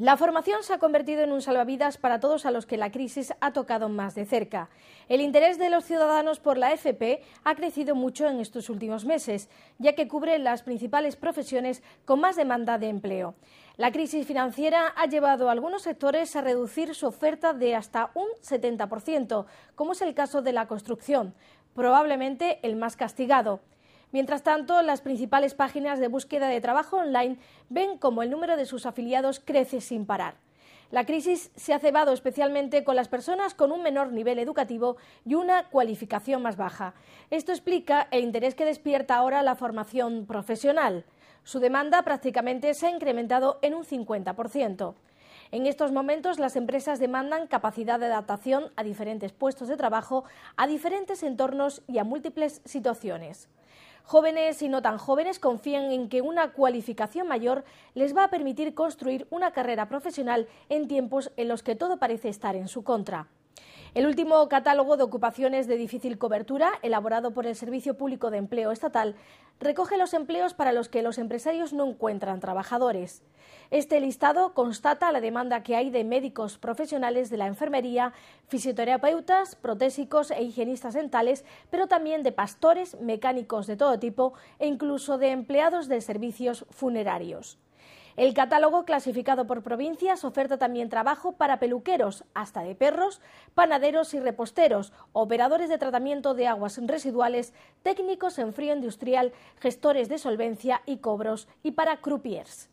La formación se ha convertido en un salvavidas para todos a los que la crisis ha tocado más de cerca. El interés de los ciudadanos por la FP ha crecido mucho en estos últimos meses, ya que cubre las principales profesiones con más demanda de empleo. La crisis financiera ha llevado a algunos sectores a reducir su oferta de hasta un 70%, como es el caso de la construcción, probablemente el más castigado. Mientras tanto, las principales páginas de búsqueda de trabajo online ven como el número de sus afiliados crece sin parar. La crisis se ha cebado especialmente con las personas con un menor nivel educativo y una cualificación más baja. Esto explica el interés que despierta ahora la formación profesional. Su demanda prácticamente se ha incrementado en un 50%. En estos momentos, las empresas demandan capacidad de adaptación a diferentes puestos de trabajo, a diferentes entornos y a múltiples situaciones. Jóvenes y no tan jóvenes confían en que una cualificación mayor les va a permitir construir una carrera profesional en tiempos en los que todo parece estar en su contra. El último catálogo de ocupaciones de difícil cobertura, elaborado por el Servicio Público de Empleo Estatal, recoge los empleos para los que los empresarios no encuentran trabajadores. Este listado constata la demanda que hay de médicos profesionales de la enfermería, fisioterapeutas, protésicos e higienistas dentales, pero también de pastores, mecánicos de todo tipo e incluso de empleados de servicios funerarios. El catálogo clasificado por provincias oferta también trabajo para peluqueros, hasta de perros, panaderos y reposteros, operadores de tratamiento de aguas residuales, técnicos en frío industrial, gestores de solvencia y cobros y para croupiers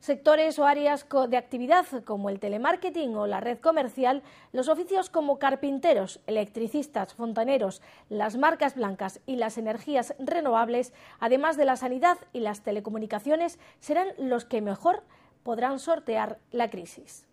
sectores o áreas de actividad como el telemarketing o la red comercial, los oficios como carpinteros, electricistas, fontaneros, las marcas blancas y las energías renovables, además de la sanidad y las telecomunicaciones, serán los que mejor podrán sortear la crisis.